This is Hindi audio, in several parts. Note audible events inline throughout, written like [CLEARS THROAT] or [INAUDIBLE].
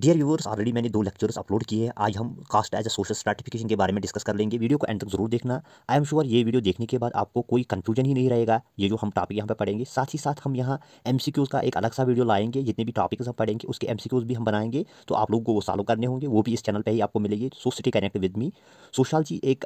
डियर व्यूवर्स ऑलरेडी मैंने दो लेक्चर्स अपलोड किए हैं आज हम caste as a social stratification के बारे में डिस्कस कर लेंगे वीडियो को एंड तक जरूर देखना आई एम श्योर ये वीडियो देखने के बाद आपको कोई कंफ्यूजन ही नहीं रहेगा ये जो हम टॉपिक यहाँ पर पढ़ेंगे साथ ही साथ हम यहाँ एम का एक अलग सा वीडियो लाएंगे जितने भी टॉपिक्स हम पढ़ेंगे उसके एम भी हम बनाएंगे तो आप लोग को वो सॉलो करने होंगे वो भी इस चैनल पर ही आपको मिलेगी so city connect with me जी एक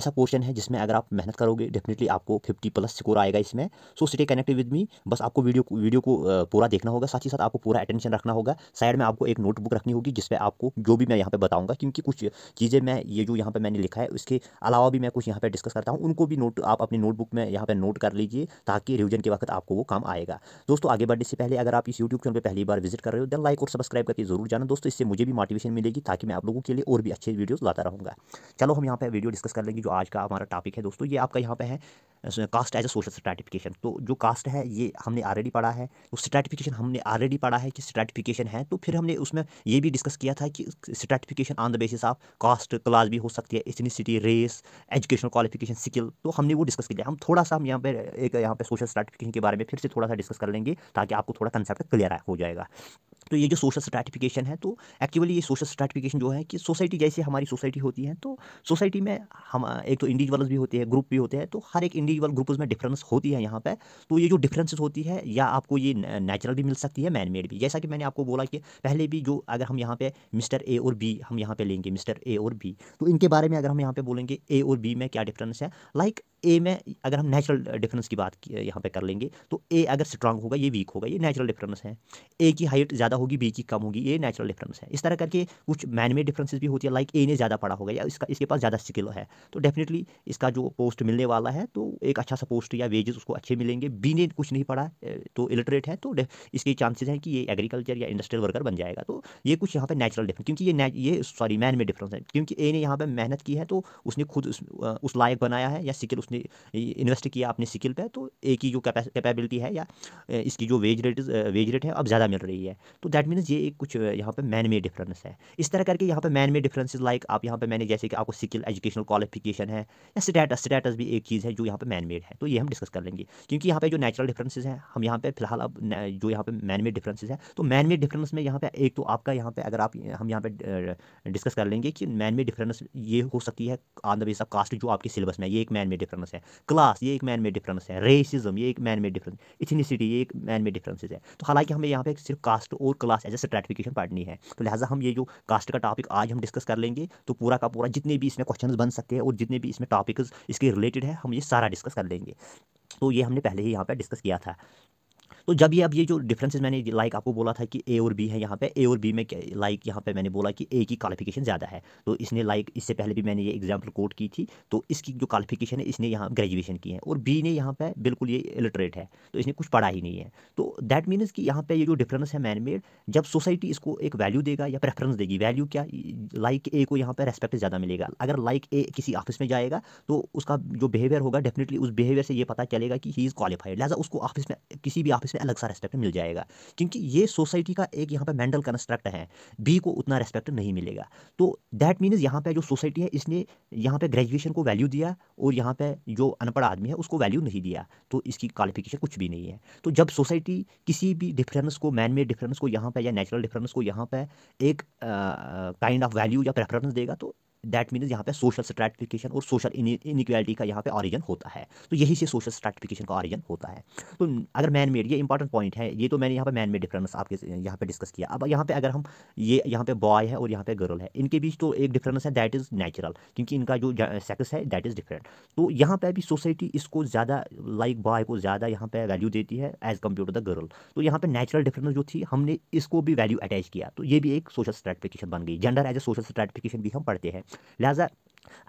ऐसा पोर्शन है जिसमें अगर आप मेहनत करोगे डेफिनेटली आपको फिफ्टी प्लस स्कोर आएगा इसमें so city connect with me बस आपको वीडियो वीडियो को पूरा देखना होगा साथ ही साथ आपको पूरा अटेंशन रखना होगा साइड में आपको एक नोट नोटबुक रखनी होगी जिसमें आपको जो भी मैं यहाँ पे बताऊँगा क्योंकि कुछ चीज़ें मैं ये जो यहाँ पे मैंने लिखा है उसके अलावा भी मैं कुछ यहाँ पे डिस्कस करता हूँ उनको भी नोट आप अपनी नोटबुक में यहाँ पे नोट कर लीजिए ताकि रिविजन के वक्त आपको वो काम आएगा दोस्तों आगे बढ़ने से पहले अगर आप इस यूट्यूब चैनल पर पहली बार विजिट कर रहे हो दैन लाइक और सब्सक्राइब करके जरूर जाना दोस्तों इससे मुझे भी मोटिवेशन मिलेगी ताकि मैं आप लोगों के लिए और भी अच्छे वीडियोज़ लाता रहूँगा चलो हम यहाँ पर वीडियो डिस्कस कर लेंगे जो आज का हमारा टॉपिक है दोस्तों ये आपका यहाँ पर है caste as a social stratification तो जो कास्ट है ये हमने ऑलरेडी पढ़ा है तो स्ट्रैटिफिकेशन हमने ऑलरेडी पढ़ा है कि स्ट्रैटिफिकेशन है तो फिर हमने उस उसमें ये भी डिस्कस किया था कि certification on the basis of caste class भी हो सकती है ethnicity race educational qualification skill तो हमने वो डिस्कस किया हम थोड़ा सा हम यहाँ पे एक यहाँ पे सोशल सर्टिफिकेशन के बारे में फिर से थोड़ा सा डिस्कस कर लेंगे ताकि आपको थोड़ा कंसेप्ट क्लियर हो जाएगा तो ये जो सोशल स्ट्रेटिफिकेशन है तो एक्चुअली ये सोशल सर्टिफिकेशन जो है कि सोसाइटी जैसे हमारी सोसाइटी होती है तो सोसाइटी में हम एक तो इंडिविजुअल्स भी होते हैं ग्रुप भी होते हैं तो हर एक इंडिविजुअल ग्रुप्स में डिफरेंस होती है यहाँ पे तो ये जो डिफरेंसेस होती है या आपको ये नेचुरल भी मिल सकती है मैन मेड भी जैसा कि मैंने आपको बोला कि पहले भी जो अगर हम यहाँ पे मिस्टर ए और बी हम यहाँ पे लेंगे मिस्टर ए और बी तो इनके बारे में अगर हम यहाँ पे बोलेंगे ए और बी में क्या डिफरेंस है लाइक like, ए में अगर हम नेचुरल डिफरेंस की बात यहाँ पे कर लेंगे तो ए अगर स्ट्रांग होगा ये वीक होगा ये नेचुरल डिफरेंस है ए की हाइट ज़्यादा होगी बी की कम होगी ये नेचुरल डिफरेंस है इस तरह करके कुछ मैनमेड डिफरेंसेज भी होती है लाइक ए ने ज़्यादा पढ़ा होगा या इसका इसके पास ज़्यादा स्किल है तो डेफिनेटली इसका जो पोस्ट मिलने वाला है तो एक अच्छा सा पोस्ट या वेजेस उसको अच्छे मिलेंगे बी ने कुछ नहीं पढ़ा तो इलिटरेट है तो इसके चांसेज हैं कि ये एग्रीकल्चर या इंडस्ट्रियल वर्कर बन जाएगा तो ये कुछ यहाँ पर नेचुरल डिफरेंस क्योंकि ये ये सॉरी मैन में डिफरेंस है क्योंकि ए ने यहाँ पर मेहनत की है तो उसने खुद उस, उस लायक बनाया है या स्किल उसने आपने इन्वेस्ट किया अपने स्किल पे तो ए की जो कैपेबिलिटी है या इसकी जो वेज रेट वेज रेट है अब ज़्यादा मिल रही है तो दैट मीन्स ये एक कुछ यहाँ पे मैन मेड डिफरेंस है इस तरह करके यहाँ पे मैन मेड डिफरेंसेस लाइक आप यहाँ पे मैंने जैसे कि आपको स्किल एजुकेशनल क्वालिफिकेशन है या स्टेटस स्टेटस भी एक चीज़ है जो यहाँ पर मैन मेड है तो ये हम डिस्कस कर लेंगे क्योंकि यहाँ पर जो नेचुरल डिफरेंसेस हैं हम यहाँ पर फिलहाल अब जो यहाँ पर मैन मेड डिफरेंसेज है तो मैन मेड डिफरेंस में यहाँ पर एक तो आपका यहाँ पे अगर आप हम यहाँ पर डिस्कस कर लेंगे कि मैन मेड डिफरेंस ये हो सकती है on the base of caste जो आपके सिलेबस में ये एक मैन मेड डिफरेंस डिफरेंस है क्लास ये एक मैन मेड डिफरेंस है रेसिज्म ये एक मैन मेड डिफरेंस इथनीसिटी ये एक मैन मेड डिफरेंसेज है तो हालांकि हमें यहाँ पे सिर्फ कास्ट और क्लास एज ए स्ट्रेटिफिकेशन पढ़नी है तो लिहाजा हम ये जो कास्ट का टॉपिक आज हम डिस्कस कर लेंगे तो पूरा का पूरा जितने भी इसमें क्वेश्चन बन सकते हैं और जितने भी इसमें टॉपिक्स इसके रिलेटेड है हम ये सारा डिस्कस कर लेंगे तो ये हमने पहले ही यहाँ पर डिस्कस किया था तो जब ये अब ये जो डिफरेंसेस मैंने लाइक आपको बोला था कि ए और बी है यहाँ पे ए और बी में लाइक यहाँ पे मैंने बोला कि ए की क्वालिफिकेशन ज़्यादा है तो इसने लाइक इससे पहले भी मैंने ये एग्जाम्पल कोट की थी तो इसकी जो क्वालिफिकेशन है इसने यहाँ ग्रेजुएशन की है और बी ने यहाँ पे बिल्कुल ये इलिटरेट है तो इसने कुछ पढ़ा ही नहीं है तो दैट मीनस कि यहाँ पर ये जो डिफरेंस है मैन मेड जब सोसाइटी इसको एक वैल्यू देगा या प्रेफरेंस देगी वैल्यू क्या लाइक ए को यहाँ पर रेस्पेक्ट ज़्यादा मिलेगा अगर लाइक ए किसी ऑफिस में जाएगा तो उसका जो बिहेवियर होगा डेफिनेटली उस बिहेवियर से ये पता चलेगा कि ही इज़ क्वालिफाइड लिहाजा उसको ऑफिस में किसी भी आपस इसमें अलग सा रेस्पेक्ट मिल जाएगा क्योंकि ये सोसाइटी का एक यहाँ पर मेंटल कंस्ट्रक्ट है बी को उतना रेस्पेक्ट नहीं मिलेगा तो दैट मीन्स यहाँ पर जो सोसाइटी है इसने यहाँ पर ग्रेजुएशन को वैल्यू दिया और यहाँ पर जो अनपढ़ आदमी है उसको वैल्यू नहीं दिया तो इसकी क्वालिफिकेशन कुछ भी नहीं है तो जब सोसाइटी किसी भी डिफरेंस को मैन मेड डिफरेंस को यहाँ पर या नेचुरल डिफरेंस को यहाँ पर एक काइंड ऑफ वैल्यू या प्रेफरेंस देगा तो दैट मीन यहाँ पे सोशल स्ट्रेटिफिकेशन और सोशल इनिक्वालिटी का यहाँ पे ऑरिजन होता है तो यही से सोशल स्ट्रेटिफिकेशन का ऑरिजन होता है तो अगर मैन मेड ये इंपॉर्टेंट पॉइंट है ये तो मैंने यहाँ पे मैन मेड डिफरेंस आपके यहाँ पे डिस्कस किया अब यहाँ पे अगर हम ये यहाँ पे बॉय है और यहाँ पे गर्ल है इनके बीच तो एक डिफरेंस है दैट इज़ नेचुरल क्योंकि इनका जो सेक्स है दैट इज़ डिफरेंट तो यहाँ पर भी सोसाइटी इसको ज़्यादा लाइक बॉय को ज़्यादा यहाँ पर वैल्यू देती है as compare to the girl तो यहाँ पर नेचुरल डिफरेंस जो थी हमने इसको भी वैल्यू अटैच किया तो ये भी एक सोशल स्ट्रेटिफिकेशन बन गई gender as a social stratification भी हम पढ़ते हैं लिहाजा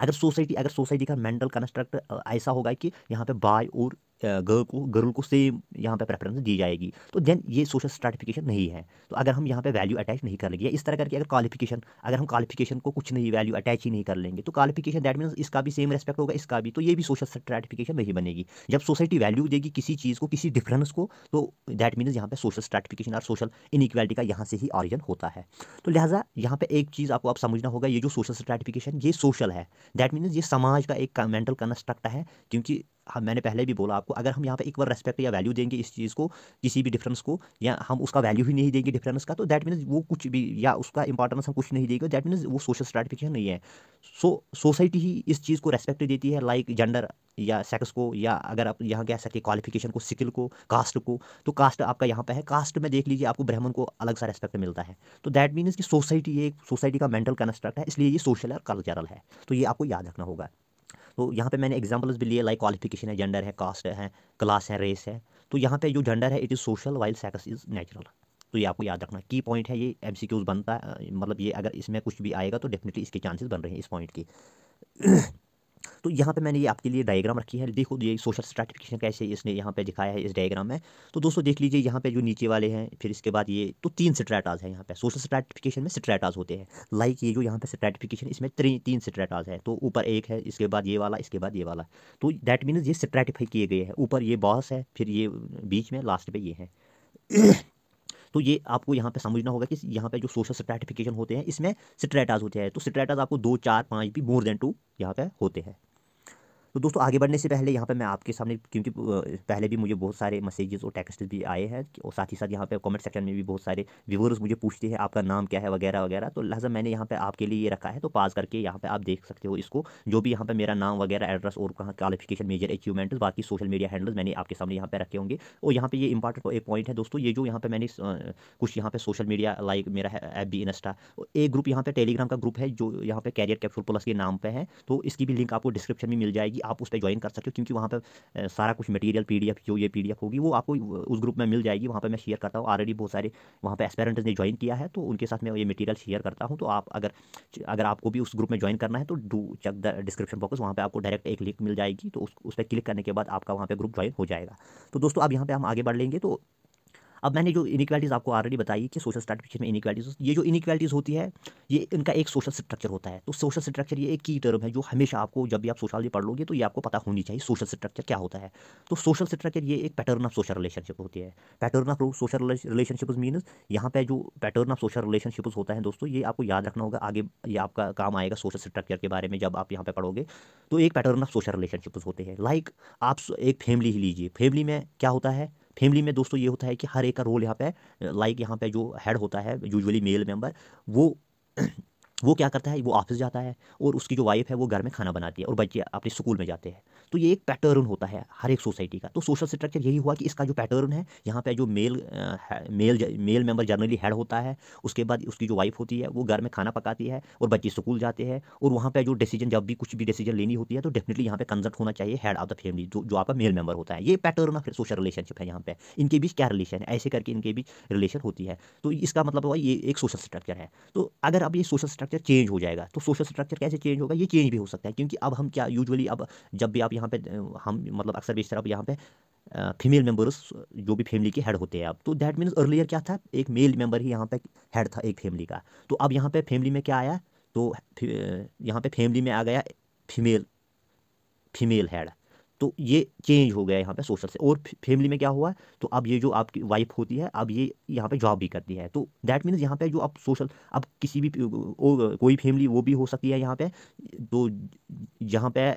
अगर सोसाइटी अगर सोसाइटी का मेंटल कंस्ट्रक्ट ऐसा होगा कि यहाँ पे बाय और गर्ल को गर्ल को सेम यहाँ पे प्रेफरेंस दी जाएगी तो देन ये सोशल स्टार्टिफिकेशन नहीं है तो अगर हम यहाँ पे वैल्यू अटैच नहीं कर लेंगे इस तरह करके अगर क्वालिफिकेशन अगर हम क्वालिफिकेशन को कुछ नहीं वैल्यू अटैच ही नहीं कर लेंगे तो क्वालिफिकेशन दैट मीन्स इसका भी सेम रेस्पेक्ट होगा इसका भी तो ये भी सोशल स्टार्टिफिकेशन नहीं बनेगी जब सोसाइटी वैल्यू देगी किसी चीज़ को किसी डिफरेंस को तो दैट मीन्स यहाँ पर सोशल स्टार्टिफिकेशन और सोशल इनिक्वालिटी का यहाँ से ही ऑरिजन होता है तो लिहाजा यहाँ पर एक चीज़ आपको आप समझना होगा ये जो सोशल स्टार्टिफिकेशन ये सोशल है दैट मीन्स ये समाज का एक मेंटल कंस्ट्रक्ट है क्योंकि हम हाँ, मैंने पहले भी बोला आपको अगर हम यहाँ पे एक बार रेस्पेक्ट या वैल्यू देंगे इस चीज़ को किसी भी डिफरेंस को या हम उसका वैल्यू ही नहीं देंगे डिफरेंस का तो दैट मीन्स वो कुछ भी या उसका इंपॉर्टेंस हम कुछ नहीं देंगे दैट मीन्स वो सोशल स्ट्रेटिफिकेशन नहीं है सो so, सोसाइटी ही इस चीज़ को रेस्पेक्ट देती है लाइक like जेंडर या सेक्स को या अगर आप यहाँ कह सकते क्वालिफिकेशन को स्किल को कास्ट को तो कास्ट आपका यहाँ पर है कास्ट में देख लीजिए आपको ब्राह्मण को अलग सा रेस्पेक्ट मिलता है तो दैट मीन्स कि सोसाइटी एक सोसाइटी का मेंटल कंस्ट्रक्ट है इसलिए ये सोशल और कल्चरल है तो ये आपको याद रखना होगा तो यहाँ पे मैंने एग्जाम्पल्स भी लिए लाइक क्वालिफिकेशन है जेंडर है कास्ट है क्लास है रेस है तो यहाँ पे जो जेंडर है it is social while sex is natural तो ये आपको याद रखना की पॉइंट है ये एम बनता है मतलब ये अगर इसमें कुछ भी आएगा तो डेफिनेटली इसके चांसेस बन रहे हैं इस पॉइंट की तो यहाँ पे मैंने ये आपके लिए डायग्राम रखी है देखो ये सोशल स्ट्रेटिफिकेशन कैसे इसने यहाँ पे दिखाया है इस डायग्राम में तो दोस्तों देख लीजिए यहाँ पे जो नीचे वाले हैं फिर इसके बाद ये तो तीन स्ट्रेटाज हैं यहाँ पे सोशल स्ट्रेटिफिकेशन में स्ट्रेटाज होते हैं लाइक ये जो यहाँ पे स्ट्रेटिफिकेशन इसमें तीन स्ट्रेटाज है तो ऊपर एक है इसके बाद ये वाला इसके बाद ये वाला तो दैट मीन्स ये स्ट्रैटिफाई किए गए हैं ऊपर ये बॉस है फिर ये बीच में लास्ट पर ये है तो ये आपको यहाँ पे समझना होगा कि यहाँ पे जो सोशल स्ट्रेटिफिकेशन होते हैं इसमें स्ट्रेटाज होते हैं तो स्ट्रेटाज आपको दो चार पाँच भी मोर देन टू यहाँ पे होते हैं तो दोस्तों आगे बढ़ने से पहले यहाँ पर मैं आपके सामने क्योंकि पहले भी मुझे बहुत सारे मैसेजेस और टेक्स्ट भी आए हैं और साथ ही साथ यहाँ पर कमेंट सेक्शन में भी बहुत सारे व्यूवर्स मुझे पूछते हैं आपका नाम क्या है वगैरह वगैरह तो लिहाजा मैंने यहाँ पर आपके लिए ये रखा है तो पास करके यहाँ पर आप देख सकते हो इसको जो भी यहाँ पर मेरा नाम वगैरह एड्रेस और कहाँ क्वालिफिकेशन मेजर अचीवमेंट बाकी सोशल मीडिया हैंडल्स मैंने आपके सामने यहाँ पर रखे होंगे और यहाँ पर ये इंपॉर्टेंट एक पॉइंट है दोस्तों ये जो यहाँ पर मैंने कुछ यहाँ पर सोशल मीडिया लाइक मेरा है एफ बी इंस्टा एक ग्रुप यहाँ पर टेलीग्राम का ग्रुप है जो यहाँ पर कैरियर कैप्सूल प्लस के नाम पर है तो इसकी भी लिंक आपको डिस्क्रिप्शन में मिल जाएगी आप उस पर ज्वाइन कर सकते हो क्योंकि वहाँ पर सारा कुछ मटेरियल पी जो ये पी होगी वो आपको उस ग्रुप में मिल जाएगी वहाँ पर मैं शेयर करता हूँ ऑलरेडी बहुत सारे वहाँ पर एस्पेरेंट्स ने ज्वाइन किया है तो उनके साथ मैं ये मटीरियल शेयर करता हूँ तो आप अगर अगर आपको भी उस ग्रुप में ज्वाइन करना है तो do check the description box वहाँ पर आपको डायरेक्ट एक लिंक मिल जाएगी तो उस पर क्लिक करने के बाद आपका वहाँ पर ग्रुप ज्वाइन हो जाएगा तो दोस्तों अब यहाँ पर हम आगे बढ़ लेंगे तो अब मैंने जो इनिक्वालिटीज़ आपको ऑलरेडी बताई कि सोशल स्ट्रेटिफिकेशन में इनिक्वालिटीज़ ये जो इनिक्वालिटीज़ होती है ये इनका एक सोशल स्ट्रक्चर होता है तो सोशल स्ट्रक्चर ये एक की टर्म है जो हमेशा आपको जब भी आप सोशलॉजी पढ़ लोगे तो ये आपको पता होनी चाहिए सोशल स्ट्रक्चर क्या होता है तो सोशल स्ट्रक्चर ये एक पैटर्न ऑफ सोशल रिलेशनशिप होती है pattern of social relationship means यहाँ पर जो पैटर्न ऑफ सोशल रिलेशनशिप होता है दोस्तों ये आपको याद रखना होगा आगे ये आपका काम आएगा सोशल स्ट्रक्चर के बारे में जब आप यहाँ पर पढ़ोगे तो एक पैटर्न ऑफ सोशल रिलेशनशिप होते हैं लाइक आप एक फैमिली ही लीजिए फैमिली में क्या होता है फैमिली में दोस्तों ये होता है कि हर एक का रोल यहाँ पे लाइक यहाँ पे जो हेड होता है यूजुअली मेल मेंबर वो वो क्या करता है वो ऑफिस जाता है और उसकी जो वाइफ है वो घर में खाना बनाती है और बच्चे अपने स्कूल में जाते हैं तो ये एक पैटर्न होता है हर एक सोसाइटी का तो सोशल स्ट्रक्चर यही हुआ कि इसका जो पैटर्न है यहाँ पे जो male male male member generally head होता है उसके बाद उसकी जो वाइफ होती है वो घर में खाना पकाती है और बच्चे स्कूल जाते हैं और वहाँ पर जो डिसीजन जब भी कुछ भी डिसीजन लेनी होती है तो डेफिनेटली यहाँ पर कंसल्ट होना चाहिए हेड ऑफ द फैमिली जो जो आपका मेल मेंबर होता है ये पैटर्न ऑफ सोशल रिलेशनशिप है यहाँ पर इनके बीच क्या रिलेशन है ऐसे करके इनके बीच रिलेशन होती है तो इसका मतलब ये एक सोशल स्ट्रक्चर है तो अगर अब ये सोशल स्ट्रक्चर चेंज हो जाएगा तो सोशल स्ट्रक्चर कैसे चेंज होगा ये चेंज भी हो सकता है क्योंकि अब हम क्या यूजुअली अब जब भी आप यहाँ पे हम मतलब अक्सर बेशतर अब यहाँ पे फीमेल मेंबर्स जो भी फैमिली के हेड होते हैं अब तो दैट मीन्स अर्लियर क्या था एक मेल मेंबर ही यहाँ पे हेड था एक फैमिली का तो अब यहाँ पे फैमिली में क्या आया तो यहाँ पे फैमिली में आ गया फीमेल फीमेल हेड तो ये चेंज हो गया यहाँ पे सोशल से और फैमिली में क्या हुआ है तो अब ये जो आपकी वाइफ होती है अब ये यहाँ पे जॉब भी करती है तो दैट मीन्स यहाँ पे जो अब सोशल अब किसी भी ओ, कोई फैमिली वो भी हो सकती है यहाँ पे तो यहाँ पे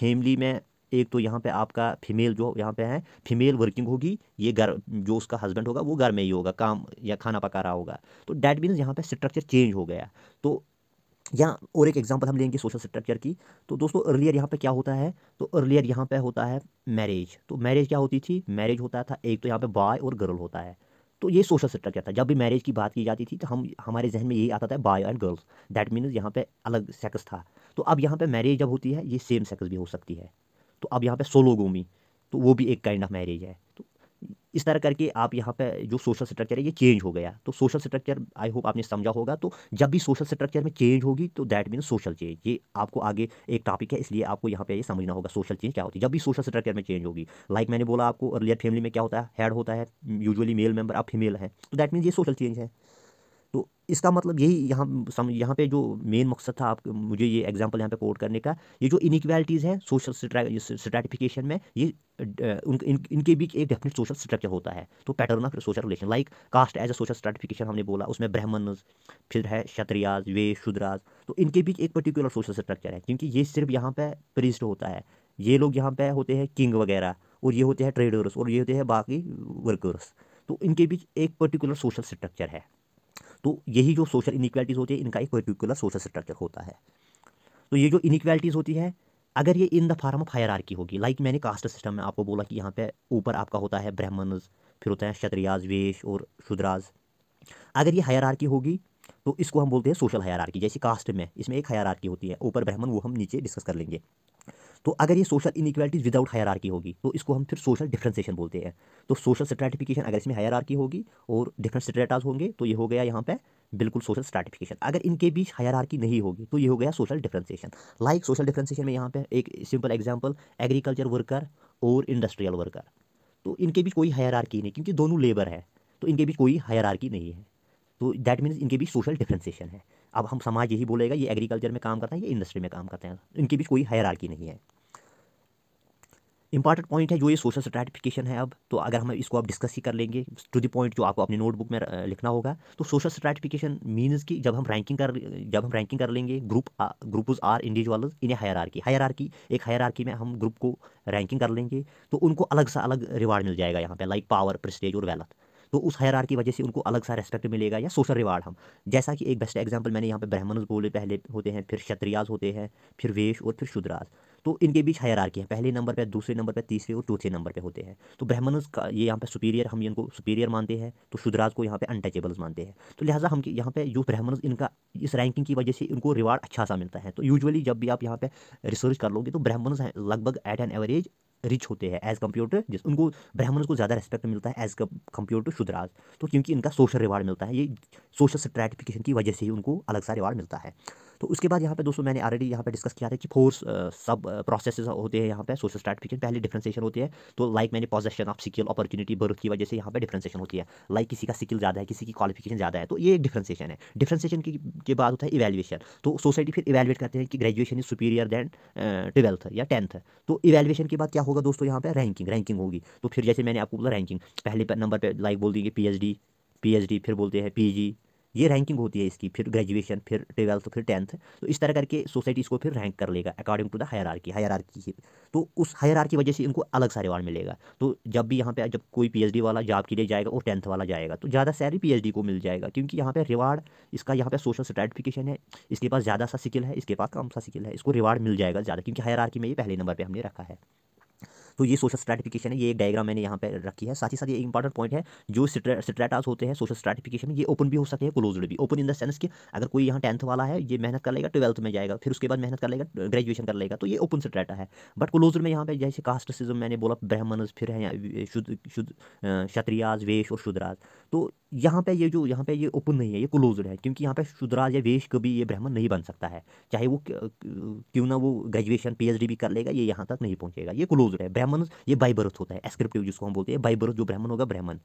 फैमिली में एक तो यहाँ पे आपका फीमेल जो यहाँ पे है फीमेल वर्किंग होगी ये घर जो उसका हस्बैंड होगा वो घर में ही होगा काम या खाना पका रहा होगा तो डैट मीन्स यहाँ पे स्ट्रक्चर चेंज हो गया तो या और एक एग्जांपल हम लेंगे सोशल स्ट्रक्चर की तो दोस्तों अर्लियर यहाँ पे क्या होता है तो अर्लियर यहाँ पे होता है मैरिज तो मैरिज क्या होती थी मैरिज होता था एक तो यहाँ पे बॉय और गर्ल होता है तो ये सोशल स्ट्रक्चर था जब भी मैरिज की बात की जाती थी तो हम हमारे जहन में यही आता था boy and girls that means यहाँ पर अलग सेक्स था तो अब यहाँ पर मैरिज जब होती है ये सेम सेक्स भी हो सकती है तो अब यहाँ पर सोलोगोमी तो वो भी एक काइंड ऑफ मैरिज है इस तरह करके आप यहाँ पे जो सोशल स्ट्रक्चर है ये चेंज हो गया तो सोशल स्ट्रक्चर आई होप आपने समझा होगा तो जब भी सोशल स्ट्रक्चर में चेंज होगी तो दैट मीन सोशल चेंज ये आपको आगे एक टॉपिक है इसलिए आपको यहाँ पे ये समझना होगा सोशल चेंज क्या होती है जब भी सोशल स्ट्रक्चर में चेंज होगी लाइक मैंने बोला आपको अर्लियर फैमिली में क्या होता है हेड होता है यूजुअली मेल मेम्बर आप फीमेल है तो दैट मीन ये सोशल चेंज है तो इसका मतलब यही यहाँ सम यहाँ पे जो मेन मकसद था आप मुझे ये एग्जांपल यहाँ पे कोट करने का ये जो इनिक्वालिटीज़ हैं सोशल स्ट्रेटिफिकेशन में ये उन, इन, इनके बीच एक डेफिनेट सोशल स्ट्रक्चर होता है तो pattern of social relation like caste as a social stratification हमने बोला उसमें ब्राह्मणज फिर है क्षत्रियाज वे शुद्राज तो इनके बीच एक पर्टिकुलर सोशल स्ट्रक्चर है क्योंकि ये सिर्फ यहाँ पर प्रिस्ट होता है ये लोग यहाँ पे होते हैं किंग वगैरह और ये होते हैं ट्रेडर्स और ये होते हैं बाकी वर्कर्स तो इनके बीच एक पर्टिकुलर सोशल स्ट्रक्चर है तो यही जो सोशल इनिक्वालिटीज़ होती है इनका एक पर्टिकुलर सोशल स्ट्रक्चर होता है तो ये जो इनिक्वालिटीज़ होती है अगर ये in the form of higher होगी लाइक मैंने कास्ट सिस्टम में आपको बोला कि यहाँ पे ऊपर आपका होता है ब्राह्मणस फिर होता है क्षत्रियाज वेश और शुद्राज अगर ये हायर होगी तो इसको हम बोलते हैं सोशल हायर जैसे कास्ट में इसमें एक हायर होती है ऊपर ब्राह्मण वो हम नीचे डिस्कस कर लेंगे तो अगर ये social inequalities without hierarchy होगी तो इसको हम फिर सोशल डिफ्रेंसिएशन बोलते हैं तो सोशल स्ट्रेटिफिकेशन अगर इसमें हायर आर्की होगी और डिफरेंट स्ट्रेटाज होंगे तो ये हो गया यहाँ पे बिल्कुल सोशल स्ट्रेटिफिकेशन अगर इनके बीच हायर आर्की नहीं होगी तो ये हो गया social differentiation like social differentiation में यहाँ पर एक सिंपल एग्जाम्पल एग्रीकल्चर वर्कर और इंडस्ट्रियल वर्कर तो इनके बीच कोई हायर आर्की नहीं क्योंकि दोनों लेबर है तो इनके बीच कोई हायर आर्की नहीं है तो दैट मीन्स इनके बीच सोशल डिफ्रेंसेशन है अब हम समाज यही बोलेगा ये एग्रीकल्चर में काम करता है ये इंडस्ट्री में काम करते हैं इनके बीच कोई हायरार्की नहीं है इंपॉर्टेंट पॉइंट है जो ये सोशल स्ट्रेटिफिकेशन है अब तो अगर हम इसको आप डिस्कस ही कर लेंगे टू द पॉइंट जो आपको अपनी नोटबुक में लिखना होगा तो सोशल स्ट्रेटिफिकेशन मीन्स कि जब हम रैंकिंग कर जब हम रैंकिंग कर लेंगे group groups or individuals in a or की एक हायर हायरार्की में हम ग्रुप को रैंकिंग कर लेंगे तो उनको अलग सा अलग रिवार्ड मिल जाएगा यहाँ पर लाइक पावर प्रेस्टेज और वेल्थ तो उस हैरार की वजह से उनको अलग सा रेस्पेक्ट मिलेगा या सोशल रिवार्ड हम जैसा कि एक बेस्ट एग्जाम्पल मैंने यहाँ पर ब्राह्मण बोले पहले होते हैं फिर क्षत्रियाज होते हैं फिर वेश और फिर शुद्राज तो इनके बीच हैरार्की है पहले नंबर पर दूसरे नंबर पर तीसरे और चौथे नंबर पर होते हैं तो ब्राह्मणस का ये यहाँ पे सुपीरियर हम इनको सुपीरियर मानते हैं तो शुद्राज को यहाँ पे अनटचेबल्स मानते हैं तो लिहाजा हम यहाँ पे जो ब्राह्मणस इनका इस रैंकिंग की वजह से इनको रिवार्ड अच्छा सा मिलता है तो यूजअली जब भी आप यहाँ पर रिसर्च कर लोगे तो हैं लगभग एट एन एवरेज रिच होते हैं एज कम्पेयर टू जिस उनको ब्राह्मणों को ज़्यादा रेस्पेक्ट मिलता है एज कम्पेयर टू शुद्राज तो क्योंकि इनका सोशल रिवार्ड मिलता है ये सोशल स्ट्रेटिफिकेशन की वजह से ही उनको अलग सा रिवार्ड मिलता है तो उसके बाद यहाँ पे दोस्तों मैंने ऑलरेडी यहाँ पे डिस्कस किया था कि फोर सब प्रोसेस होते हैं यहाँ पे सोशल स्ट्रेटिफिकेशन पहले डिफ्रेंसेशन होती है तो लाइक मैंने possession of skill opportunity birth की वजह से यहाँ पे डिफ्रेंसेशन होती है लाइक किसी का स्किल ज़्यादा है किसी की क्वालिफिकेशन ज़्यादा है तो ये एक डिफ्रेंसेशन है डिफ्रेंसेशन की के बाद होता है इवेलुएशन तो सोसाइटी फिर इवेलुएट करते हैं कि graduation is superior than twelfth या टेंथ तो इवेलुएशन के बाद क्या होगा दोस्तों यहाँ पे रैंकिंग रैंकिंग होगी तो फिर जैसे मैंने आपको बोला रैंकिंग पहले नंबर पर लाइक बोल देंगे पी एच पीएचडी फिर बोलते हैं पीजी ये रैंकिंग होती है इसकी फिर ग्रेजुएशन फिर ट्वेल्थ फिर टेंथ तो इस तरह करके सोसाइटी इसको फिर रैंक कर लेगा according to the hierarchy hierarchy तो उस हायर आर्की वजह से इनको अलग सा रिवार्ड मिलेगा तो जब भी यहाँ पे जब कोई डी वाला जॉब के लिए जाएगा और टेंथ वाला जाएगा तो ज़्यादा सैलरी डी को मिल जाएगा क्योंकि यहाँ पर रिवार्ड इसका यहाँ पे सोशल स्ट्रेटिफिकेशन है इसके पास ज़्यादा सा स्किल है इसके पास कम सा स्किल है इसको रिवार्ड मिल जाएगा ज़्यादा क्योंकि हायर में ये पहले नंबर पर हमने रखा है तो ये सोशल स्ट्रेटिफिकेशन है ये एक डायग्राम मैंने यहाँ पे रखी है साथ ही साथ ये इंपॉर्टेंट पॉइंट है जो स्ट्रेटाज होते हैं सोशल स्ट्रेटिफिकेशन में ये ओपन भी हो सकते हैं क्लोजड भी ओपन इन द सेंस कि अगर कोई यहाँ टेंथ वाला है ये मेहनत कर लेगा ट्वेल्थ में जाएगा फिर उसके बाद मेहनत कर लेगा ग्रेजुएशन कर लेगा तो ये ओपन स्ट्रेटा है बट क्लोज में यहाँ पे जैसे कास्टसिज्म मैंने बोला ब्राह्मण फिर हैं शुद्ध शुद्ध क्षत्रियाज वेश और शुद्राज तो यहाँ पे ये जो यहाँ पे ये ओपन नहीं है ये क्लोज्ड है क्योंकि यहाँ पे शुद्रा या वेश कभी ये ब्राह्मण नहीं बन सकता है चाहे वो क्यों ना वो ग्रेजुएशन पीएचडी भी कर लेगा ये यहाँ तक नहीं पहुँचेगा ये क्लोज्ड है ब्राह्मण ये बाई बर्थ होता है एस्क्रिप्टिव जिसको हम बोलते हैं बाई बर्थ जो ब्राह्मण होगा ब्राह्मण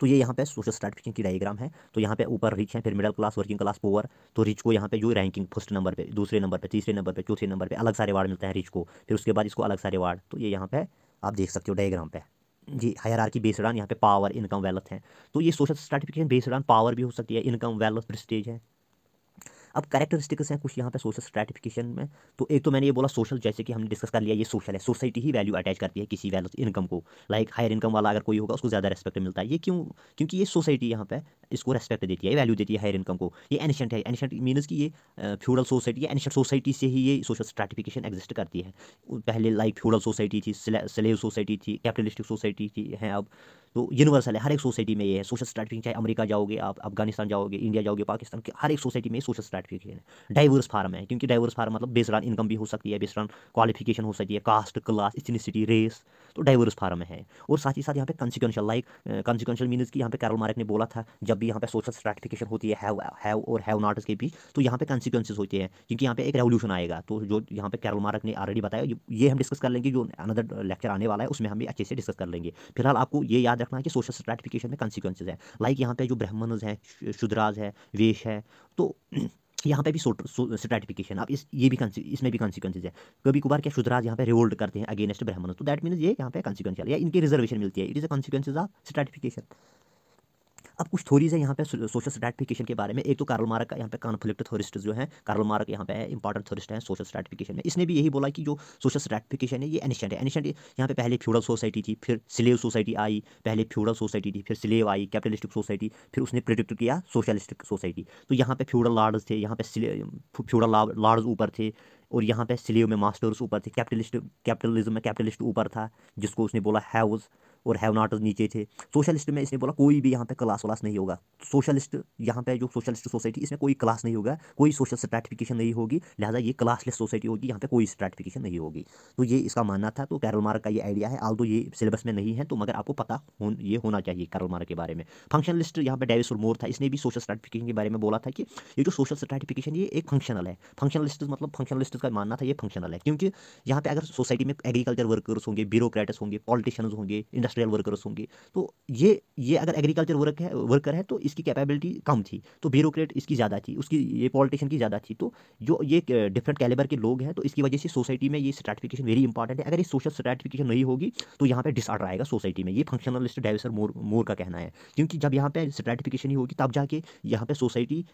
तो ये यहाँ पे सोशल स्टार्टिफिकेशन की डायग्राम है तो यहाँ पे ऊपर रिच है फिर middle class working class poor तो रिच को यहाँ पे जो रैंकिंग फर्स्ट नंबर पे दूसरे नंबर पे तीसरे नंबर पे चौथे नंबर पे अलग सारे वार्ड मिलता है रिच को फिर उसके बाद इसको अलग सारे वार्ड तो ये यहाँ पे आप देख सकते हो डायग्राम पे जी हायर की बेस्ड ऑन यहाँ पे पावर इनकम वेल्थ है तो ये social certification based on power भी हो सकती है इनकम वेल्थ प्रस्टेज है अब करेक्टरिस्टिक्स हैं कुछ यहाँ पे सोशल स्ट्रेटिफिकेशन में तो एक तो मैंने ये बोला सोशल जैसे कि हमने डिस्कस कर लिया ये सोशल है सोसाइटी ही वैल्यू अटैच करती है किसी वैल्यू इनकम को लाइक हायर इनकम वाला अगर कोई होगा उसको ज़्यादा रेस्पेक्ट मिलता है ये क्यों क्योंकि ये सोसाइटी यहाँ पे इसको रेस्पेक्ट देती है वैल्यू देती है हायर इनकम को ये एनशेंट है एनशेंट मीनस कि ये फ्यूडल सोसाइटी है एनशेंट सोसाइटी से ही ये सोशल स्ट्रेटिफिकेशन एग्जिस्ट करती है पहले लाइक फ्यूडल सोसाइटी थी स्लेव सोसाइटी थी कैपिटलिस्टिक सोसाइटी थी हैं अब तो यूनिवर्सल है हर एक सोसाइटी में ये है सोशल स्ट्रैटेजी चाहे अमेरिका जाओगे आप अफगानिस्तान जाओगे इंडिया जाओगे पाकिस्तान के हर एक सोसाइटी में सोशल स्ट्रैटेजी है डाइवर्स फार्म है क्योंकि डाइवर्स फार्म मतलब बेसरान इनकम भी हो सकती है बेसरान क्वालिफिकेशन हो सकती है कास्ट क्लास इथनिसिटी रेस तो डाइवर्स फार्म है और साथ ही साथ यहाँ पे कंसिक्वेंशल लाइक कंसिक्वेंशल मीनस कि यहाँ पे कैरल मार्क ने बोला था जब भी यहाँ पे सोशल स्ट्रैटिफिकेशन होती है हैव हैव और हैव नॉट्स के बीच तो यहाँ पे कंसिक्वेंस होते हैं क्योंकि यहाँ पे एक रेवोल्यूशन आएगा तो जो यहाँ पे कैरल मार्क ने ऑलरेडी बताया ये हम डिस्कस कर लेंगे जो अनदर लेक्चर आने वाला है उसमें हम भी अच्छे से डिस्कस कर लेंगे फिलहाल आपको ये याद रखना कि सोशल स्ट्रेटिफिकेशन में कॉन्सिक्वेंस है लाइक यहाँ पे जो ब्राह्मणज हैं शुद्राज है वेश है तो [CLEARS THROAT] यहाँ पे भी स्ट्रेटिफिकेशन आप इस ये भी इसमें भी कॉन्सिक्वेंसेज है कभी कुबार क्या शुद्राज यहाँ पे रिवोल्ट करते हैं अगेंस्ट ब्राह्मण तो दैट मीनस ये यहाँ पे कॉन्सिक्वेंस या इनकी रिजर्वेशन मिलती है it is a consequences of stratification अब कुछ थोरीज है यहाँ पे सोशल स्ट्रेटिफिकेशन के बारे में एक तो कार्ल मार्क का यहाँ पे कॉन्फ्लिक्ट थोरिस्ट जो है कार्ल मार्क यहाँ पे इंपॉर्टेंट थोरिस्ट है सोशल स्ट्रेटिफिकेशन में इसने भी यही बोला कि जो सोशल स्ट्रेटिफिकेशन है ये एनिशेंट है एनिशेंट यहाँ पे पहले फ्यूडल सोसाइटी थी फिर स्लेव सोसाइटी आई पहले फ्यूडल सोसाइटी थी फिर स्लेव आई कैपिटलिस्टिक सोसाइटी फिर उसने प्रिडिक्ट किया सोशलिस्टिक सोसाइटी तो यहाँ पे फ्यूडल लॉर्ड्स थे यहाँ पे फ्यूडल लॉर्ड्स ऊपर थे और यहाँ पे स्लेव में मास्टर्स ऊपर थे कैपिटलिस्ट कैपिटलिज्म में कैपिटलिस्ट ऊपर था जिसको उसने बोला हैवज़ और हैव नॉट नीचे थे सोशलिस्ट में इसने बोला कोई भी यहाँ पे क्लास व्लास नहीं होगा सोशलिस्ट यहाँ पे जो सोशलिस्ट सोसाइटी इसमें कोई क्लास नहीं होगा कोई सोशल स्ट्रेटिफिकेशन नहीं होगी लिहाजा ये क्लासलेस सोसाइटी होगी यहाँ पे कोई स्ट्रेटिफिकेशन नहीं होगी तो ये इसका मानना था तो कैरल मार्ग का ये आइडिया है आल तो ये सिलेबस में नहीं है तो मगर आपको पता हो ये होना चाहिए कैरल मार्ग के बारे में फंक्शन लिस्ट यहाँ पर डेविस और मोर था इसने भी सोशल स्ट्रेटिफिकेशन के बारे में बोला था कि ये जो सोशल स्ट्रेटिफिकेशन ये एक फंक्शनल है फंक्शनलिस्ट लिस्ट मतलब फंक्शनल लिस्ट का मानना था ये फंक्शनल है क्योंकि यहाँ पे अगर सोसाइटी में एग्रीकल्चर वर्कर्स होंगे ब्यूरोक्रेट्स होंगे पॉलिटिशियंस होंगे इंडस्ट्रियल वर्कर्स होंगे तो ये ये अगर एग्रीकल्चर वर्क है वर्कर है तो इसकी कैपेबिलिटी कम थी तो ब्यूरोक्रेट इसकी ज़्यादा थी उसकी ये पॉलिटिशियन की ज़्यादा थी तो जो ये डिफरेंट कैलेबर के लोग हैं तो इसकी वजह से सोसाइटी में ये स्ट्रेटिफिकेशन वेरी इंपॉर्टेंट है अगर ये सोशल स्ट्रेटिफिकेशन नहीं होगी तो यहाँ पर डिसऑर्डर आएगा सोसाइटी में ये फंक्शनलिस्ट डाइवर्सर मोर मोर का कहना है क्योंकि जब यहाँ पर स्ट्रेटिफिकेशन ही होगी तब जाके यहाँ पर सोसाइटी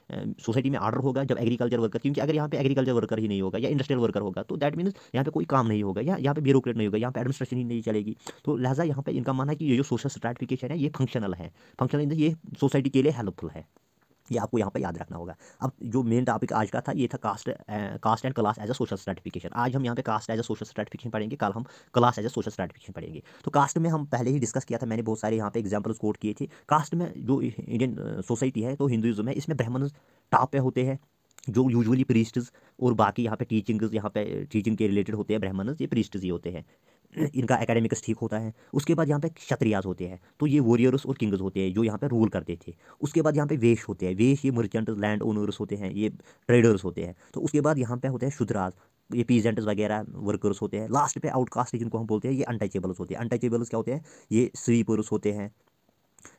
सोसाइटी में आर्डर होगा जब एग्रीकल्चर वर्कर क्योंकि अगर यहाँ पर एग्रीकल्चर वर्कर ही नहीं होगा या इंडस्ट्रियल वर्कर होगा तो दैट मीन्स यहाँ पर कोई काम नहीं होगा या यहाँ पर ब्यूरोक्रेट नहीं होगा यहाँ पर एडमिनिस्ट्रेशन ही नहीं चलेगी तो लिहाजा यहाँ पर इनका मानना है कि ये जो सोशल स्ट्रेटिफिकेशन है ये फंक्शनल है फंक्शनल इन ये सोसाइटी के लिए हेल्पफुल है ये आपको यहाँ पर याद रखना होगा अब जो मेन टॉपिक आज का था ये था caste caste and class as a social certification आज हम यहाँ पे caste as a social certification पढ़ेंगे कल हम class as a social certification पढ़ेंगे तो कास्ट में हम पहले ही डिस्कस किया था मैंने बहुत सारे यहाँ पे एग्जाम्पल्स कोट किए थे कास्ट में जो इंडियन सोसाइटी है तो हिंदुज़म है इसमें ब्राह्मण टॉप पे होते हैं जो यूजुअली प्रीस्ट्स और बाकी यहाँ पे टीचिंग्स यहाँ पे टीचिंग के रिलेटेड होते हैं ब्राह्मण ये प्रीस्ट्स ही होते हैं इनका एकेडमिक्स ठीक होता है उसके बाद यहाँ पे क्षत्रियाज होते हैं तो ये वॉरियर्स और किंग्स होते हैं जो यहाँ पे रूल करते थे उसके बाद यहाँ पे वेश होते हैं वेश ये मर्चेंट लैंड ओनर्स होते हैं ये ट्रेडर्स होते हैं तो उसके बाद यहाँ पे होते हैं शुद्राज ये पीजेंट्स वगैरह वर्कर्स होते हैं लास्ट पे आउटकास्ट जिनको हम बोलते हैं ये अनटचेबल्स होते हैं अनटचेबल्स क्या होते हैं ये स्वीपर्स होते हैं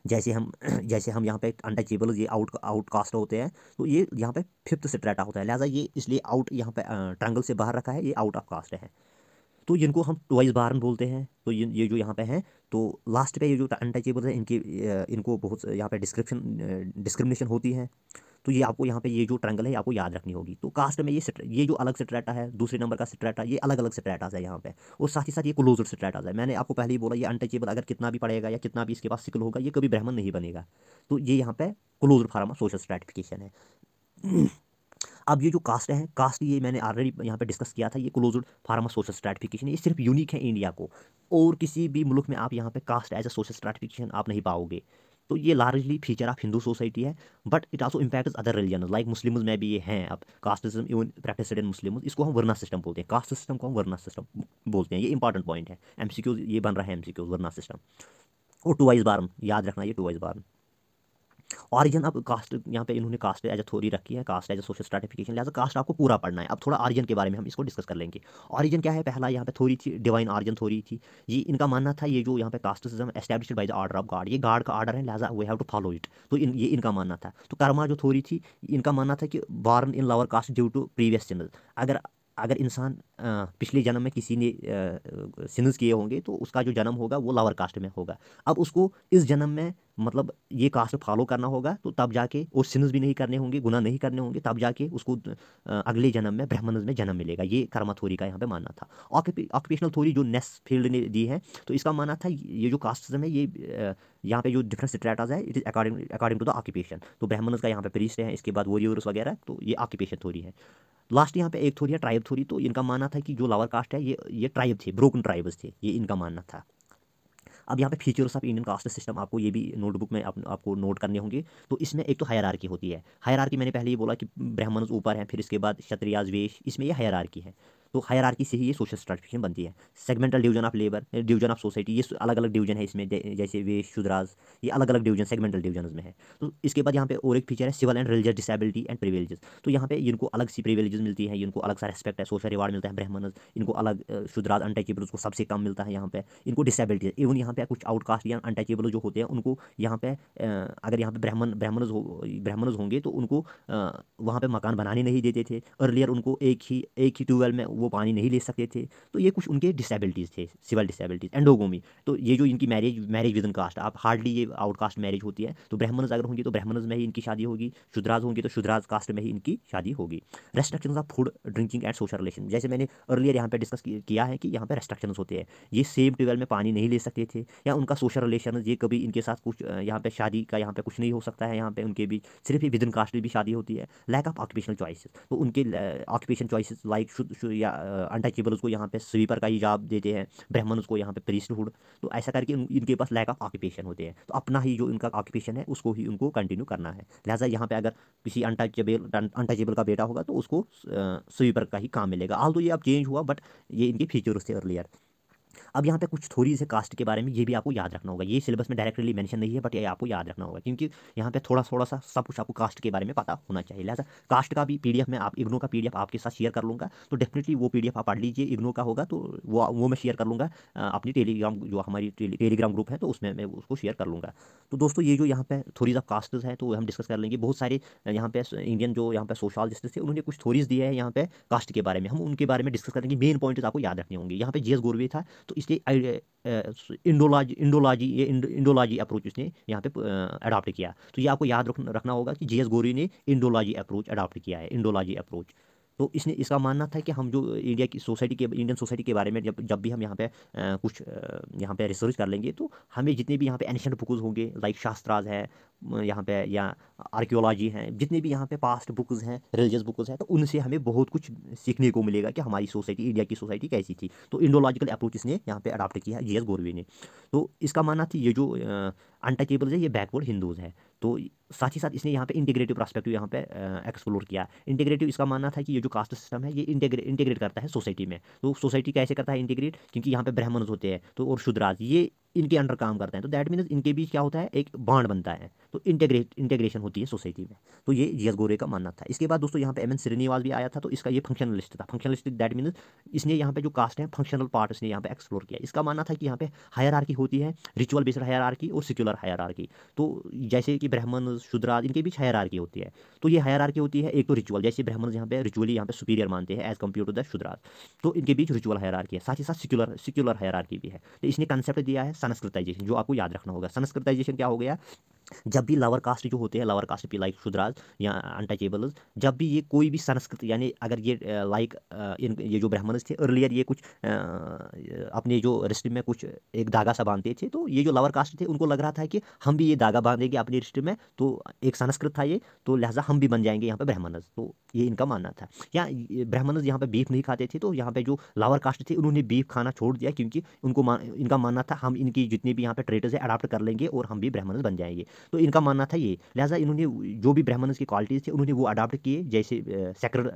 जैसे हम [CLEARS THROAT] जैसे हम यहाँ पे अनटचेबल ये आउट आउटकास्ट होते हैं तो ये यहाँ पे फिफ्थ स्ट्रेटा होता है लिहाजा ये इसलिए आउट यहाँ पे ट्रैंगल से बाहर रखा है ये आउट ऑफ कास्ट है तो जिनको हम ट्वाइस बारन बोलते हैं तो ये जो यहाँ पे हैं तो लास्ट पे ये जो अनटचेबल है इनकी इनको बहुत यहाँ पे डिस्क्रिप्शन डिस्क्रिमिनेशन होती है तो ये आपको यहाँ पे ये जो ट्रंगल है आपको याद रखनी होगी तो कास्ट में ये ये जो अलग स्ट्रेटा है दूसरे नंबर का स्ट्रेटा ये अलग अलग सेट्रेटाज है यहाँ पे और साथ ही साथ ये क्लोजर सेट्रेटाज है मैंने आपको पहले ही बोला ये अनटचेबल अगर कितना भी पड़ेगा या कितना भी इसके पास सिकल होगा ये कभी ब्राह्मण नहीं बनेगा तो ये यहाँ पे क्लोजर फार्मा सोशल स्ट्रेटिफिकेशन है अब ये जो कास्ट है कास्ट ये मैंने ऑलरेडी यहाँ पे डिस्कस किया था ये क्लोज फार्मा सोशल स्ट्रेटिफिकेशन ये सिर्फ यूनिक है इंडिया को और किसी भी मुल्क में आप यहाँ पे caste as a social stratification आप नहीं पाओगे तो ये largely feature of Hindu society है but it also impact other religion like Muslims में भी ये हैं अब casteism even practice in Muslim इसको हम वरना सिस्टम बोलते हैं कास्ट सिस्टम को हम वरना सिस्टम बोलते हैं ये इंपॉर्टेंट पॉइंट है एम ये बन रहा है एम वरना सिस्टम और टू वाइज बार्म याद रखना ये टू वाइज बार्म ऑरिजन अब कास्ट यहाँ पे इन्होंने कास्ट एज अ थोड़ी रखी है caste as a social stratification लिहाजा कास्ट आपको पूरा पढ़ना है अब थोड़ा ऑरिजन के बारे में हम इसको डिस्कस कर लेंगे ऑरिजन क्या है पहला यहाँ पे थोड़ी थी डिवाइन ऑरिजन थोड़ी थी ये इनका मानना था ये जो यहाँ पे casteism establish by the order of God ये गार्ड का ऑर्डर है लिहाजा we have to follow it तो इन, ये इनका मानना था तो कर्मा जो थोड़ी थी इनका मानना था कि born in lower caste due to previous channel अगर अगर इंसान पिछले जन्म में किसी ने सिनस किए होंगे तो उसका जो जन्म होगा वो लावर कास्ट में होगा अब उसको इस जन्म में मतलब ये कास्ट फॉलो करना होगा तो तब जाके वो सिन्स भी नहीं करने होंगे गुना नहीं करने होंगे तब जाके उसको अगले जन्म में ब्राह्मण में जन्म मिलेगा ये कर्मा थोरी का यहाँ पे मानना था ऑक्यूपेशनल थोरी जो नेस फील्ड ने दी है तो इसका मानना था ये जो कास्टिज्म है ये यहाँ पे जो डिफरेंट स्ट्रेटाज है it is according according to the occupation तो ब्राह्मण का यहाँ पे प्रीस्ट है इसके बाद वॉरियर्स वगैरह तो ये ऑक्यूपेशन थोरी है लास्ट यहाँ पे एक थोड़ी है ट्राइब थोड़ी तो इनका मानना था कि जो लावर कास्ट है ये ये ट्राइब थे ब्रोकन ट्राइब्स थे ये इनका मानना था अब यहाँ पे features of Indian caste system आपको ये भी नोटबुक में आप, आपको नोट करने होंगे तो इसमें एक तो हायर होती है हायर मैंने पहले ही बोला कि ब्राह्मण ऊपर हैं फिर इसके बाद क्षत्रियाज वेश इसमें यह हायर है तो आर्की से ही ये सोशल स्ट्रटिफिकेशन बनती है segmental division of labour division of society ये अलग अलग डिवीजन है इसमें जैसे वे शुद्राज ये अलग अलग डिवीजन सेगमेंटल डिवीजन में है तो इसके बाद यहाँ पे और एक फीचर है civil and religious disability and privileges तो यहाँ पे इनको अलग सी प्रिविलेजेस मिलती है इनको अलग सा रेस्पेक्ट है सोशल रिवार्ड मिलता है ब्रह्मनज इनको अलग शुद्राज अनटचेबल्स को सबसे कम मिलता है यहाँ पे इनको डिसेबिलिटी इवन यहाँ पे कुछ आउटकास्ट या अनटचेबल जो होते हैं उनको यहाँ पे अगर यहाँ पे ब्राह्मण ब्राह्मणज हो ब्राह्मणज होंगे तो उनको वहाँ पे मकान बनाने नहीं देते थे अर्लियर उनको एक ही एक ही ट्यूबवेल में वो वो पानी नहीं ले सकते थे तो ये कुछ उनके डिसेबिलिटीज़ थे सिविल डिसेबिलिटीज़ एंडोगोमी तो ये जो इनकी मैरिज मैरिज विदिन कास्ट आप हार्डली ये आउटकास्ट मैरिज होती है तो ब्राह्मण अगर होंगे तो ब्राह्मण में ही इनकी शादी होगी शुद्राज होंगे तो शुद्राज कास्ट में ही इनकी शादी होगी restriction of food drinking and social relation जैसे मैंने अर्लियर यहाँ पर डिस्कस किया है कि यहाँ पर रेस्ट्रिक्शन होते हैं ये सेम ट्यूबवेल में पानी नहीं ले सकते थे या उनका सोशल रिलेशन ये कभी इनके साथ कुछ यहाँ पर शादी का यहाँ पर कुछ नहीं हो सकता है यहाँ पर उनके बीच सिर्फ विदिन कास्ट में भी शादी होती है लैक ऑफ ऑक्यूपेशनल चॉइसेस तो उनके ऑक्यूपेशन चॉइसेस लाइक या अनटचेबल उसको यहाँ पे स्वीपर का ही जॉब देते हैं ब्राह्मण उसको यहाँ पे हुड तो ऐसा करके इन, इनके पास लैक ऑफ ऑक्यूपेशन होते हैं तो अपना ही जो इनका ऑक्यूपेशन है उसको ही उनको कंटिन्यू करना है लिहाजा यहाँ पे अगर किसी अनटचेबल अनटचेबल का बेटा होगा तो उसको स्वीपर का ही काम मिलेगा हाल तो ये अब चेंज हुआ बट ये इनके फीचर्स थे अर्लियर अब यहाँ पे कुछ थोड़ी से कास्ट के बारे में ये भी आपको याद रखना होगा ये सिलेबस में डायरेक्टली मैंशन नहीं है बट ये आपको याद रखना होगा क्योंकि यहाँ पे थोड़ा थोड़ा सा सब कुछ आपको कास्ट के बारे में पता होना चाहिए लिहाजा कास्ट का भी पीडीएफ में आप इग्नो का पीडीएफ आपके साथ शेयर कर लूँगा तो डेफिनेटली वो पीडीएफ आप पढ़ लीजिए इग्नो का होगा तो वो वो मैं शेयर कर लूँगा अपनी टेलीग्राम जो हमारी टेलीग्राम ग्रुप है तो उसमें मैं उसको शेयर कर लूँगा तो दोस्तों ये जो यहाँ पर थोरीज ऑफ कास्ट है तो हम डिस्कस कर लेंगे बहुत सारे यहाँ पे इंडियन जो यहाँ पे सोशल जस्टिस थे उन्होंने कुछ थोरीज दिए हैं यहाँ पे कास्ट के बारे में हम उनके बारे में डिस्कस करेंगे मेन पॉइंट आपको याद रखने होंगे यहाँ पे जी एस गोरवे था तो इसलिए इंडोलॉजी इंडोलॉजी ये इंडोलॉजी अप्रोच इसने यहाँ पे अडाप्ट किया तो ये आपको याद रख, रखना होगा कि जे एस गोरी ने इंडोलॉजी अप्रोच अडाप्ट किया है इंडोलॉजी अप्रोच तो इसने इसका मानना था कि हम जो इंडिया की सोसाइटी के इंडियन सोसाइटी के बारे में जब जब भी हम यहाँ पे कुछ यहाँ पे रिसर्च कर लेंगे तो हमें जितने भी यहाँ पे एनशेंट बुक्स होंगे लाइक शास्त्राज है यहाँ पे या आर्कियोलॉजी हैं जितने भी यहाँ पे पास्ट बुक्स हैं रिलीजियस बुक्स हैं तो उनसे हमें बहुत कुछ सीखने को मिलेगा कि हमारी सोसाइटी इंडिया की सोसाइटी कैसी थी तो इंडोलॉजिकल अप्रोच इसने यहाँ पे अडाप्ट किया है जी एस गोरवे ने तो इसका मानना थी ये जो अनटचेबल्स है ये बैकवर्ड हिंदूज है तो साथ ही साथ इसने यहाँ पे इंटीग्रेटिव प्रस्पेक्टिव यहाँ पे एक्सप्लोर किया इंटीग्रेटिव इसका मानना था कि ये जो कास्ट सिस्टम है ये इंटीग्रेट इंटीग्रेट करता है सोसाइटी में तो सोसाइटी कैसे करता है इंटीग्रेट क्योंकि यहाँ पे ब्राह्मण्स होते हैं तो और शुद्राज ये इनके अंडर काम करते हैं तो दैट मीन्स इनके बीच क्या होता है एक बॉन्ड बनता है तो इंटेग्रेट इंटेग्रेशन होती है सोसाइटी में तो ये जी गोरे का मानना था इसके बाद दोस्तों यहाँ पे एम एन श्रीनिवास भी आया था तो इसका ये लिस्ट था फंक्शनलिस्ट दैट मीन्स इसने यहाँ पे जो कास्ट है फंक्शनल पार्ट इसने यहाँ पे एक्सप्लोर किया इसका मानना था कि यहाँ पे हायर होती है रिचुअल बेस्ड हायर और सिक्युलर हायर तो जैसे कि ब्राह्मण शुद्राज इनके बीच हायर होती है तो ये हायर होती है एक तो रिचुअल जैसे ब्राह्मण यहाँ पे रिचुअली यहाँ पे सुपीरियर मानते हैं as compare to the Shudras तो इनके बीच रिचुअल हायर है साथ ही साथ सिक्युलर सिक्युलर हायर भी है तो इसने कंसेप्ट दिया है संस्कृताइजेशन जो आपको याद रखना होगा संस्कृताइजेशन क्या हो गया जब भी लावर कास्ट जो होते हैं लावर कास्ट पी लाइक शुद्राज या अनटचेबल्स जब भी ये कोई भी संस्कृत यानी अगर ये लाइक इन ये जो ब्राह्मण थे अर्लियर ये कुछ अपने जो रिश्ते में कुछ एक धागा सा बांधते थे तो ये जो लावर कास्ट थे उनको लग रहा था कि हम भी ये धागा बांधेंगे अपने रिश्ते में तो एक संस्कृत था ये तो लिहाजा हम भी बन जाएंगे यहाँ पर ब्राह्मणस तो ये इनका मानना था या ब्राह्मणस यहाँ पर बीफ नहीं खाते थे तो यहाँ पर जो लावर कास्ट थे उन्होंने बीफ खाना छोड़ दिया क्योंकि उनको इनका मानना था हम इनकी जितने भी यहाँ पर ट्रेडर्स है अडाप्ट कर लेंगे और हम भी ब्राह्मणस बन जाएंगे तो इनका मानना था ये लिहाजा इन्होंने जो भी ब्राह्मण्स की क्वालिटीज़ थी उन्होंने वो अडाप्ट किए जैसे सेक्रेड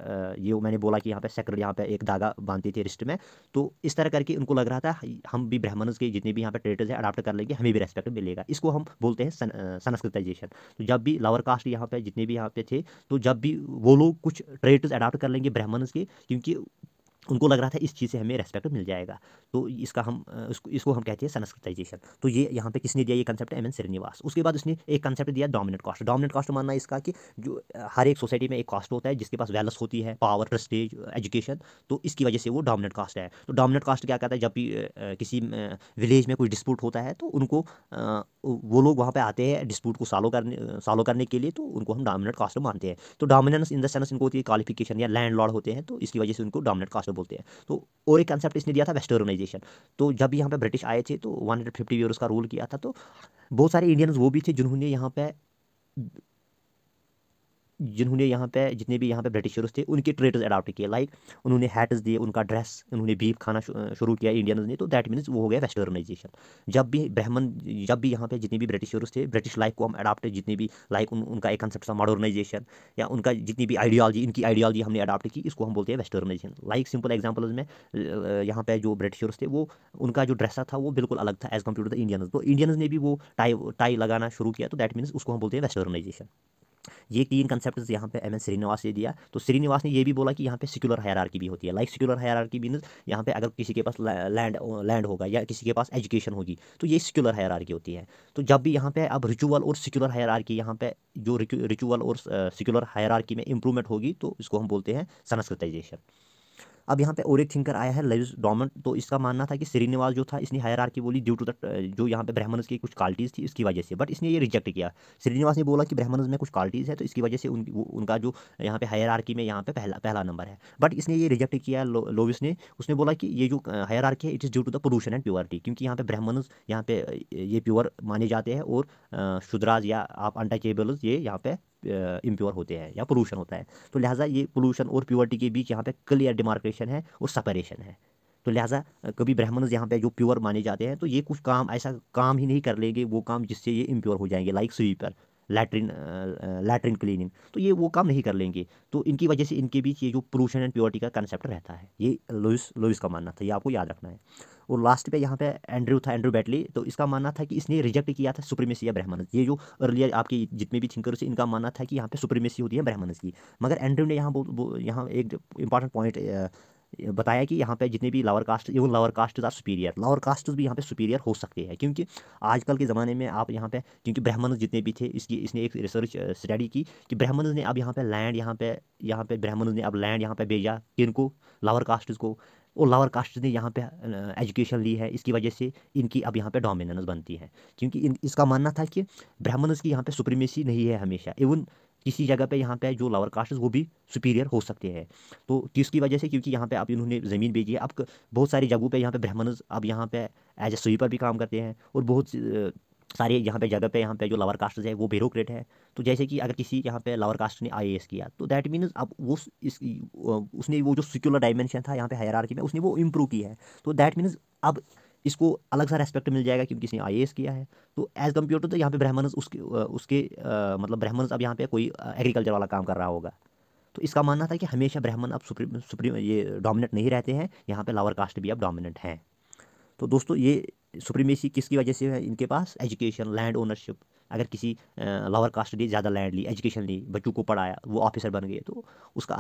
ये मैंने बोला कि यहाँ पे सेक्रेड यहाँ पे एक धागा बांधते थे रिस्ट में तो इस तरह करके उनको लग रहा था हम भी ब्राह्मण्स के जितने भी यहाँ पे ट्रेडर्स हैं अडाप्ट कर लेंगे हमें भी रेस्पेक्ट मिलेगा इसको हम बोलते हैं संस्कृताइजेशन तो जब भी लावर कास्ट यहाँ पे जितने भी यहाँ पे थे तो जब भी वो लोग कुछ ट्रेडर्स अडाप्ट कर लेंगे ब्राह्मण्स के क्योंकि उनको लग रहा था इस चीज़ से हमें रेस्पेक्ट मिल जाएगा तो इसका हम इसको इसको हम कहते हैं संस्कृताइजेशन तो ये यहाँ पे किसने दिया ये कंसेप्ट एम एन श्रीनिवास उसके बाद उसने एक कंसेप्ट दिया डोमिनेंट कास्ट डोमिनेंट कास्ट मानना इसका कि जो हर एक सोसाइटी में एक कास्ट होता है जिसके पास वैलस होती है पावर प्रस्टेज एजुकेशन तो इसकी वजह से वो डोमिनेंट कास्ट है तो डोमिनेंट कास्ट क्या कहता है जब भी किसी विलेज में कोई डिस्प्यूट होता है तो उनको वो लोग वहाँ पर आते हैं डिस्प्यूट को सॉल्व करने सॉल्व करने के लिए तो उनको हम डोमिनेंट कास्ट मानते हैं तो डोमिनेंस इन द सेंस इनको होती है क्वालिफिकेशन या लैंड होते हैं तो इसकी वजह से उनको डोमिनेंट कास्ट उसको बोलते हैं तो और एक कंसेप्ट इसने दिया था वेस्टर्नाइजेशन तो जब यहाँ पे ब्रिटिश आए थे तो वन हंड्रेड फिफ्टी का रूल किया था तो बहुत सारे इंडियंस वो भी थे जिन्होंने यहाँ पे जिन्होंने यहाँ पे जितने भी यहाँ पे ब्रिटिशर्स थे उनके ट्रेड्स अडाप्ट किए लाइक उन्होंने हैट्स दिए उनका ड्रेस उन्होंने बीफ खाना शुरू किया इंडियन ने तो दैट मीन्स वो हो गया वेस्टर्नाइजेशन जब भी ब्राह्मण जब भी यहाँ पे जितने भी ब्रिटिशर्स थे ब्रिटिश लाइफ को हम अडाप्ट जितने भी लाइक उन, उनका एक कंसेप्ट था मॉडर्नाइजेशन या उनका जितनी भी आइडियोलॉजी इनकी आइडियोलॉजी हमने अडाप्ट की इसको हम बोलते हैं वेस्टर्नाइजेशन लाइक सिंपल एग्जाम्पल्स में यहाँ पे जो ब्रिटिशर्स थे वो उनका जो ड्रेसा था वो बिल्कुल अलग था as compare to the Indian तो इंडियन ने भी वो टाई टाई लगाना शुरू किया तो दैट मीन्स उसको हम बोलते हैं वेस्टर्नाइजेशन ये तीन कंसेप्ट यहाँ पे एम एस श्रीनिवास ने दिया तो श्रीनिवास ने ये भी बोला कि यहाँ पे सिकुलर की भी होती है लाइक सिकुलर की मीनस यहाँ पे अगर किसी के पास लैंड लैंड होगा या किसी के पास एजुकेशन होगी तो ये सिकुलर की होती है तो जब भी यहाँ पे अब रिचुअल और सिकुलर की यहाँ पे जो रिचुअल और सिकुलर हायरार्की में इंप्रूवमेंट होगी तो इसको हम बोलते हैं संस्कृताइजेशन अब यहाँ पे और एक थिंकर आया है लेविस डॉमन तो इसका मानना था कि श्रीनिवास जो था इसने हायर बोली ड्यू टू द जो यहाँ पे ब्राह्मण्स की कुछ क्वालिटीज़ थी इसकी वजह से बट इसने ये रिजेक्ट किया श्रीनिवास ने बोला कि ब्राह्मण्स में कुछ क्वालिटीज़ है तो इसकी वजह से उन, उनका जो यहाँ पे हायर में यहाँ पे पहला पहला नंबर है बट इसने ये रिजेक्ट किया लोविस ने उसने बोला कि ये जो हायर है it is due to the pollution and purity क्योंकि यहाँ पे ब्राह्मण्स यहाँ पे ये प्योर माने जाते हैं और शुद्राज या आप अनटचेबल्स ये यहाँ पे इम्प्योर होते हैं या पोलूशन होता है तो लिहाजा ये पोलूशन और प्योरिटी के बीच यहाँ पे क्लियर डिमार्केशन है और सपरेशन है तो लिहाजा कभी ब्राह्मण यहाँ पे जो प्योर माने जाते हैं तो ये कुछ काम ऐसा काम ही नहीं कर लेंगे वो काम जिससे ये इम्प्योर हो जाएंगे like sweeper latrine latrine cleaning तो ये वो काम नहीं कर लेंगे तो इनकी वजह से इनके बीच ये जो पोलूशन एंड प्योरिटी का कंसेप्ट रहता है ये लुइस लुइस का मानना था ये आपको याद रखना है और लास्ट पे यहाँ पे एंड्रयू था एंड्रयू बैटली तो इसका मानना था कि इसने रिजेक्ट किया था सुप्रीमेसी या ब्राह्मण ये जो अर्लियर आपके जितने भी से इनका मानना था कि यहाँ पे सुप्रीमेसी होती है ब्राह्मण की मगर एंड्रयू ने यहाँ यहाँ एक इंपॉर्टेंट पॉइंट बताया कि यहाँ पे जितने भी lower caste even lower caste are superior lower caste भी यहाँ पे सुपीरियर हो सकते हैं क्योंकि आजकल के ज़माने में आप यहाँ पे क्योंकि ब्राह्मण जितने भी थे इसकी इसने एक रिसर्च स्टडी uh, की कि ब्राह्मण ने अब यहाँ पे लैंड यहाँ पे यहाँ पे ब्राह्मण ने अब लैंड यहाँ पे भेजा किनको लावर कास्ट को और लावर कास्ट ने यहाँ पे एजुकेशन uh, ली है इसकी वजह से इनकी अब यहाँ पे डोमिनेंस बनती है क्योंकि इन इसका मानना था कि ब्राह्मण की यहाँ पे सुप्रीमेसी नहीं है हमेशा इवन किसी जगह पे यहाँ पे जो लोअर कास्ट वो भी सुपीरियर हो सकते हैं तो किसकी वजह से क्योंकि यहाँ पे अब इन्होंने ज़मीन बेची है अब बहुत सारी जगहों पे यहाँ पे ब्राह्मण अब यहाँ पे एज ए स्वीपर भी काम करते हैं और बहुत सारे यहाँ पे जगह पे यहाँ पे जो लावर कास्ट है वो ब्यूरोक्रेट है तो जैसे कि अगर किसी यहाँ पे लावर कास्ट ने आई किया तो दैट मीन्स अब वो इस उसने वो जो सिक्युलर डायमेंशन था यहाँ पे हायर में उसने वो इम्प्रूव किया है तो दैट मीन्स अब इसको अलग सा रेस्पेक्ट मिल जाएगा क्योंकि इसने आई किया है तो एज़ कम्पेयर टू तो यहाँ पे ब्राह्मण उसके उसके आ, मतलब ब्राह्मण अब यहाँ पे कोई एग्रीकल्चर वाला काम कर रहा होगा तो इसका मानना था कि हमेशा ब्राह्मण अब सुप्रीम सुप्रीम ये डोमिनेंट नहीं रहते हैं यहाँ पे लावर कास्ट भी अब डोमिनेंट हैं तो दोस्तों ये सुप्रीमेसी किसकी वजह से है इनके पास एजुकेशन लैंड ओनरशिप अगर किसी लावर कास्ट ने ज़्यादा लैंड ली एजुकेशन ली बच्चों को पढ़ाया वो ऑफिसर बन गए तो उसका